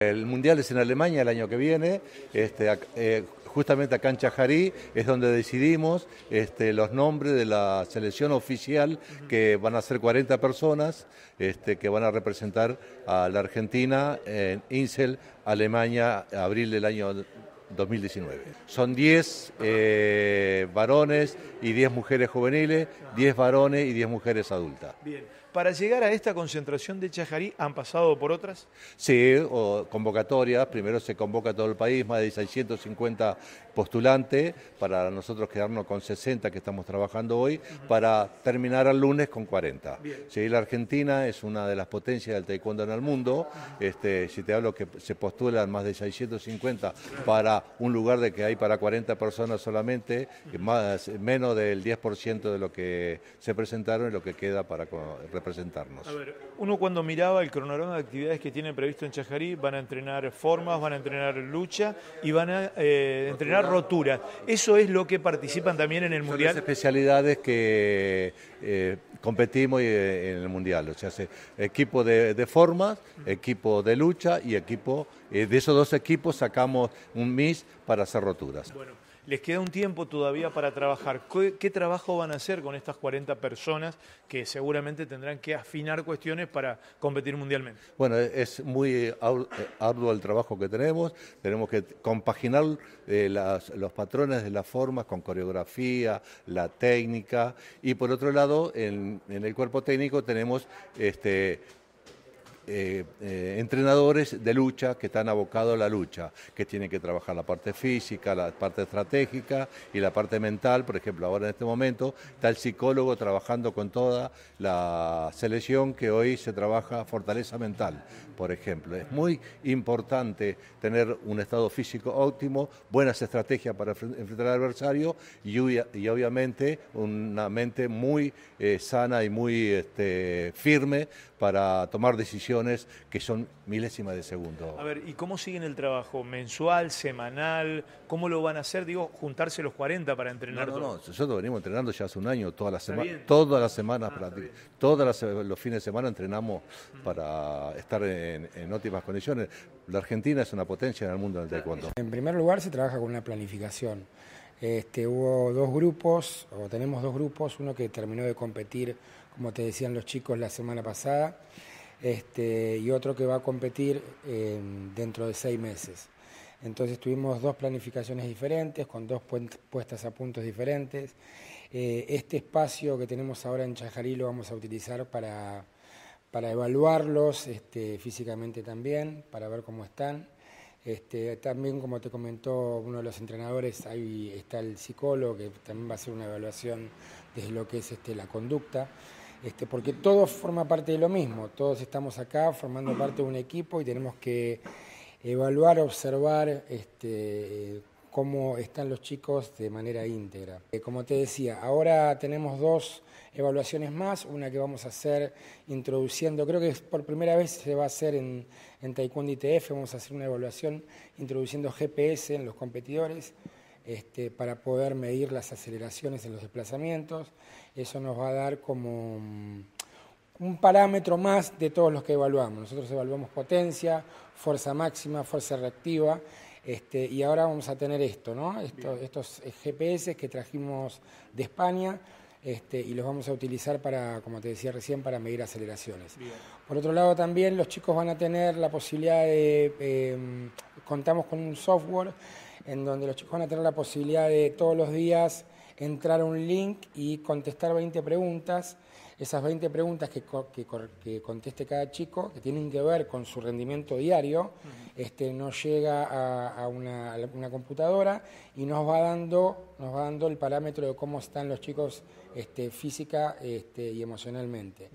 El Mundial es en Alemania el año que viene, este, eh, justamente a cancha Chajarí es donde decidimos este, los nombres de la selección oficial, que van a ser 40 personas este, que van a representar a la Argentina en Insel, Alemania, abril del año 2019. Son 10 eh, varones y 10 mujeres juveniles, 10 varones y 10 mujeres adultas. Bien. Para llegar a esta concentración de Chajarí, ¿han pasado por otras? Sí, convocatorias. Primero se convoca todo el país, más de 650 postulantes, para nosotros quedarnos con 60 que estamos trabajando hoy, para terminar el lunes con 40. la Argentina es una de las potencias del taekwondo en el mundo. este, si te hablo que se postulan más de 650 para un lugar de que hay para 40 personas solamente, más, menos del 10% de lo que se presentaron y lo que queda para presentarnos. uno cuando miraba el cronograma de actividades que tiene previsto en Chajarí, van a entrenar formas, van a entrenar lucha y van a eh, entrenar rotura Eso es lo que participan también en el Son Mundial. especialidades que eh, competimos eh, en el Mundial, o sea, equipo de, de formas, equipo de lucha y equipo eh, de esos dos equipos sacamos un MIS para hacer roturas. Bueno, les queda un tiempo todavía para trabajar. ¿Qué, trabajo van a hacer con estas 40 personas que seguramente tendrán que afinar cuestiones para competir mundialmente? Bueno, es muy eh, eh, arduo el trabajo que tenemos. Tenemos que compaginar los patrones de las formas con coreografía, la técnica. Y por otro lado, en, en el cuerpo técnico tenemos este, eh, eh, entrenadores de lucha que están abocados a la lucha, que tienen que trabajar la parte física, la parte estratégica y la parte mental. Por ejemplo, ahora en este momento está el psicólogo trabajando con toda la selección que hoy se trabaja fortaleza mental, por ejemplo. Es muy importante tener un estado físico óptimo, buenas estrategias para enfrentar al adversario y, obviamente una mente muy eh, sana y muy este, firme para tomar decisiones que son milésimas de segundo. A ver, ¿y cómo siguen el trabajo? ¿Mensual, semanal? ¿Cómo lo van a hacer? Digo, juntarse los 40 para entrenar. No, no, nosotros venimos entrenando ya hace un año, todas las semanas, ah, todas las semanas, los fines de semana entrenamos mm. para estar en, óptimas condiciones. La Argentina es una potencia en el mundo del taekwondo. En primer lugar, se trabaja con una planificación. Este, hubo dos grupos, o tenemos dos grupos, uno que terminó de competir, como te decían los chicos la semana pasada, este, y otro que va a competir em, dentro de seis meses. Entonces tuvimos dos planificaciones diferentes, con dos puestas a puntos diferentes. Eh, este espacio que tenemos ahora en Chajarí lo vamos a utilizar para, evaluarlos este, físicamente también, para ver cómo están. Este, también, como te comentó uno de los entrenadores, ahí está el psicólogo, que también va a hacer una evaluación de lo que es la conducta. Este, porque todo forma parte de lo mismo, todos estamos acá formando parte de un equipo y tenemos que evaluar, observar este, cómo están los chicos de manera íntegra. Eh, como te decía, ahora tenemos dos evaluaciones más, una que vamos a hacer introduciendo, creo que por primera vez se va a hacer en, en Taekwondo ITF, vamos a hacer una evaluación introduciendo GPS en los competidores. Este, para poder medir las aceleraciones en los desplazamientos. Eso nos va a dar como mm, un parámetro más de todos los que evaluamos. Nosotros evaluamos potencia, fuerza máxima, fuerza reactiva, este, y ahora vamos a tener esto, ¿no? estos eh, GPS que trajimos de España. Este, y los vamos a utilizar para, como te decía recién, para medir aceleraciones. Por otro lado, también los chicos van a tener la posibilidad de, em, contamos con un software en donde los chicos van a tener la posibilidad de todos los días entrar a un link y contestar 20 preguntas. Esas 20 preguntas que, conteste cada chico, que tienen que ver con su rendimiento diario, este, nos llega a, una, computadora y nos va, dando, nos va dando el parámetro de cómo están los chicos este, física este, y emocionalmente.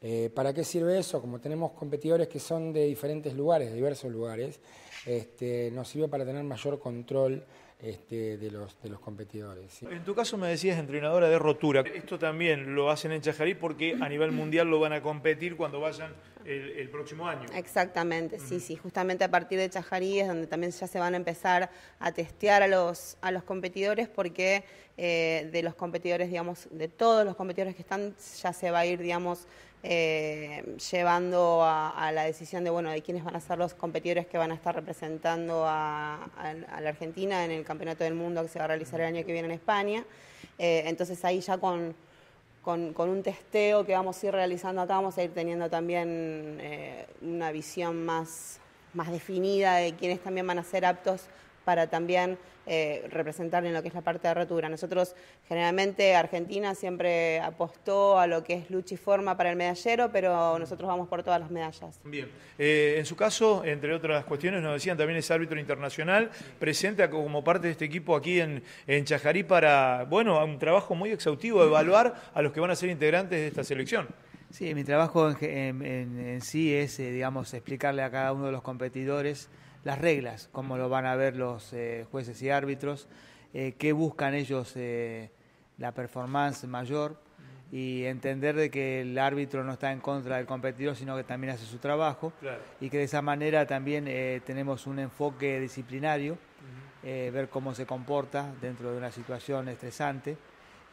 Eh, ¿Para qué sirve eso? Como tenemos competidores que son de diferentes lugares, de diversos lugares, este, nos sirve para tener mayor control este, de, los, de los competidores. En tu caso me decías entrenadora de rotura. Esto también lo hacen en Chajarí porque a nivel mundial lo van a competir cuando vayan el, próximo año. Exactamente, sí, sí. Justamente a partir de Chajarí es donde también ya se van a empezar a testear a los, a los competidores porque eh, de los competidores, digamos, de todos los competidores que están, ya se va a ir, digamos, eh, llevando a, la decisión de bueno de quiénes van a ser los competidores que van a estar representando a, la Argentina en el campeonato del mundo que se va a realizar el año que viene en España. Eh, entonces ahí ya con, con, un testeo que vamos a ir realizando acá vamos a ir teniendo también eh, una visión más, más definida de quiénes también van a ser aptos para también representarle eh, representar en lo que es la parte de rotura. Nosotros generalmente Argentina siempre apostó a lo que es lucha forma para el medallero, pero nosotros vamos por todas las medallas. Bien, eh, en su caso, entre otras cuestiones, nos decían también ese árbitro internacional, presente como parte de este equipo aquí en, Chajarí para, bueno, un trabajo muy exhaustivo, evaluar a los que van a ser integrantes de esta selección. Sí, mi trabajo en, sí es, eh, digamos, explicarle a cada uno de los competidores las reglas, como lo van a ver los eh, jueces y árbitros, eh, qué buscan ellos eh, la performance mayor y entender de que el árbitro no está en contra del competidor, sino que también hace su trabajo y que de esa manera también tenemos un enfoque disciplinario, ver cómo se comporta dentro de una situación estresante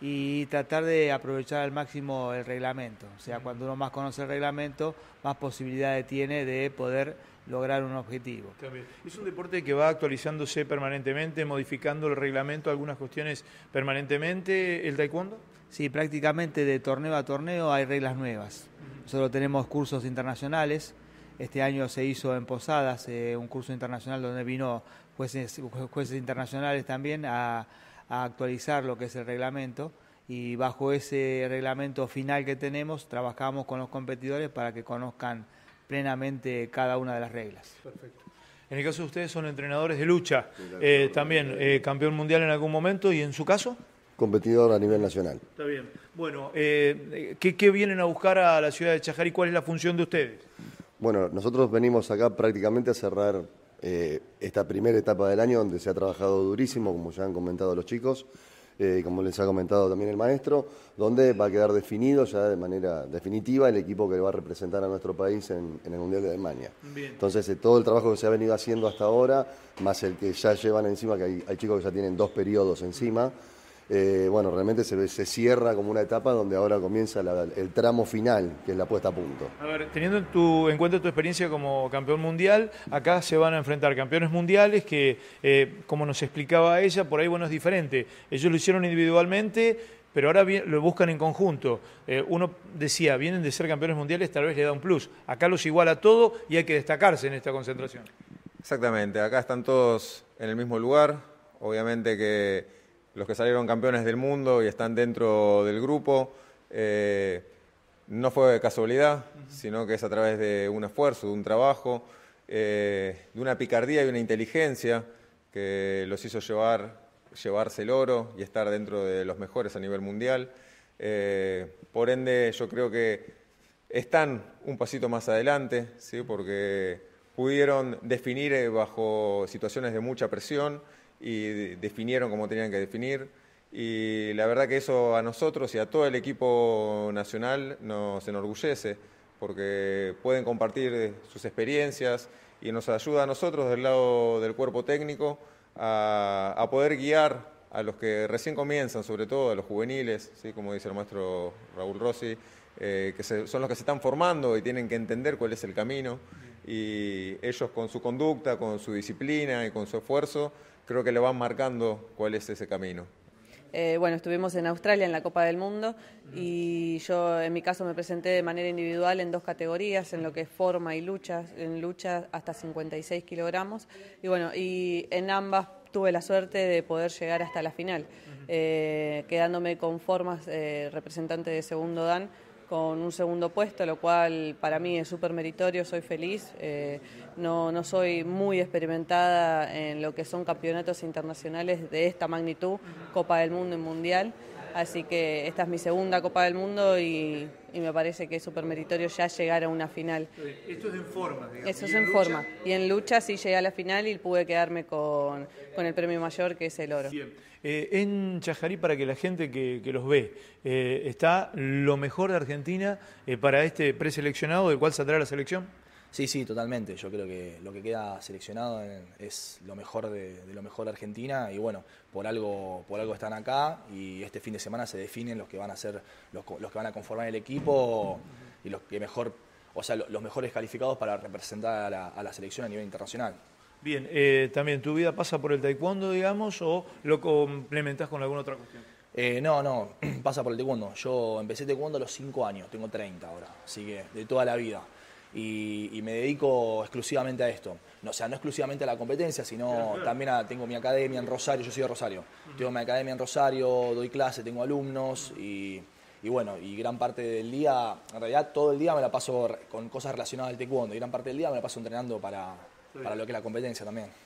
y tratar de aprovechar al máximo el reglamento. O sea, cuando uno más conoce el reglamento, más posibilidades tiene de poder lograr un objetivo. Es un deporte que va actualizándose permanentemente, modificando el reglamento, algunas cuestiones permanentemente. ¿El taekwondo? Sí, prácticamente de torneo a torneo hay reglas nuevas. Nosotros tenemos cursos internacionales. Este año se hizo en Posadas eh, un curso internacional donde vino jueces, jueces internacionales también a a actualizar lo que es el reglamento y bajo ese reglamento final que tenemos trabajamos con los competidores para que conozcan plenamente cada una de las reglas. Perfecto. En el caso de ustedes son entrenadores de lucha, eh, también eh, campeón mundial en algún momento y en su caso competidor a nivel nacional. Está bien. Bueno, eh, ¿qué, vienen a buscar a la ciudad de y ¿Cuál es la función de ustedes? Bueno, nosotros venimos acá prácticamente a cerrar eh, esta primera etapa del año donde se ha trabajado durísimo, como ya han comentado los chicos, eh, como les ha comentado también el maestro, donde va a quedar definido ya de manera definitiva el equipo que va a representar a nuestro país en, el Mundial de Alemania. Entonces, eh, todo el trabajo que se ha venido haciendo hasta ahora, más el que ya llevan encima, que hay, hay chicos que ya tienen dos periodos encima, eh, bueno, realmente se, cierra como una etapa donde ahora comienza el tramo final, que es la puesta a punto. A ver, teniendo en, tu, cuenta tu experiencia como campeón mundial, acá se van a enfrentar campeones mundiales que, eh, como nos explicaba ella, por ahí bueno es diferente. Ellos lo hicieron individualmente, pero ahora lo buscan en conjunto. Eh, uno decía, vienen de ser campeones mundiales, tal vez le da un plus. Acá los iguala todo y hay que destacarse en esta concentración. Exactamente, acá están todos en el mismo lugar. Obviamente que los que salieron campeones del mundo y están dentro del grupo. Eh, no fue de casualidad, sino que es a través de un esfuerzo, de un trabajo, eh, de una picardía y una inteligencia que los hizo llevar, llevarse el oro y estar dentro de los mejores a nivel mundial. Eh, por ende, yo creo que están un pasito más adelante, ¿sí? porque pudieron definir bajo situaciones de mucha presión y definieron como tenían que definir. Y la verdad que eso a nosotros y a todo el equipo nacional nos enorgullece, porque pueden compartir eh, sus experiencias y nos ayuda a nosotros del lado del cuerpo técnico a, poder guiar a los que recién comienzan, sobre todo a los juveniles, ¿sí? como dice el maestro Raúl Rossi, eh, que son los que se están formando y tienen que entender cuál es el camino. Y ellos con su conducta, con su disciplina y con su esfuerzo creo que le van marcando cuál es ese camino. Eh, bueno, estuvimos en Australia en la Copa del Mundo y yo en mi caso me presenté de manera individual en dos categorías, en lo que es forma y lucha, en lucha hasta 56 kilogramos y bueno, y en ambas tuve la suerte de poder llegar hasta la final, eh, quedándome con formas eh, representante de segundo dan con un segundo puesto, lo cual para mí es súper meritorio, soy feliz. Eh, no, no, soy muy experimentada en lo que son campeonatos internacionales de esta magnitud, Copa del Mundo y Mundial. Así que esta es mi segunda Copa del Mundo y, me parece que es supermeritorio ya llegar a una final. Esto es en forma, digamos. Eso es en, forma. Y en lucha sí llegué a la final y pude quedarme con, el premio mayor, que es el oro. Eh, en Chajarí, para que la gente que, que los ve, eh, está lo mejor de Argentina eh, para este preseleccionado, ¿De cual saldrá la selección. Sí, sí, totalmente. Yo creo que lo que queda seleccionado es lo mejor de, lo mejor de Argentina y bueno, por algo, por algo están acá y este fin de semana se definen los que van a ser los, que van a conformar el equipo y los que mejor, o sea, los mejores calificados para representar a la, selección a nivel internacional. Bien, eh, también tu vida pasa por el taekwondo, digamos, o lo complementas con alguna otra cuestión. Eh, no, no, pasa por el taekwondo. Yo empecé taekwondo a los 5 años, tengo 30 ahora, así que de toda la vida y, me dedico exclusivamente a esto. No, o sea, no exclusivamente a la competencia, sino también tengo mi academia en Rosario, yo soy de Rosario. Tengo mi academia en Rosario, doy clase, tengo alumnos y, bueno, y gran parte del día, en realidad todo el día me la paso con cosas relacionadas al taekwondo y gran parte del día me la paso entrenando para lo que es la competencia también.